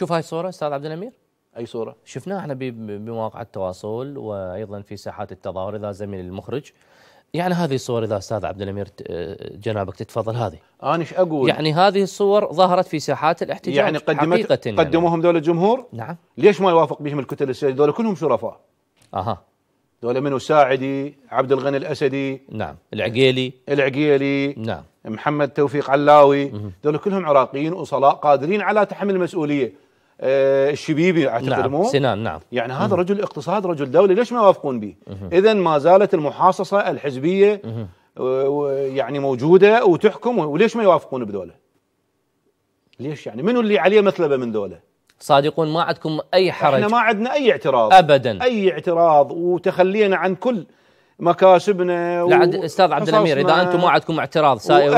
شوف هاي الصوره استاذ عبد الامير اي صوره شفناها احنا بمواقع التواصل وايضا في ساحات التظاهر اذا زميل المخرج يعني هذه الصور اذا استاذ عبد الامير جنابك تتفضل هذه انا ايش اقول؟ يعني هذه الصور ظهرت في ساحات الاحتجاج يعني قدمت حقيقة يعني. قدموهم دول الجمهور؟ نعم ليش ما يوافق بهم الكتل السياسيه؟ دول كلهم شرفاء اها دول منو ساعدي، عبد الغني الاسدي نعم، العقيلي العقيلي نعم محمد توفيق علاوي دول كلهم عراقيين اصلاء قادرين على تحمل المسؤوليه الشبيبي آه، اعتقد نعم سنان نعم يعني هذا مه. رجل اقتصاد رجل دوله ليش ما يوافقون به اذا ما زالت المحاصصه الحزبيه يعني موجوده وتحكم وليش ما يوافقون بدوله ليش يعني منو اللي عليه مثلبه من دوله صادقون ما عندكم اي حرج احنا ما عندنا اي اعتراض ابدا اي اعتراض وتخلينا عن كل مكاسبنا لعد استاذ عبد الامير اذا انتم ما عندكم اعتراض سائر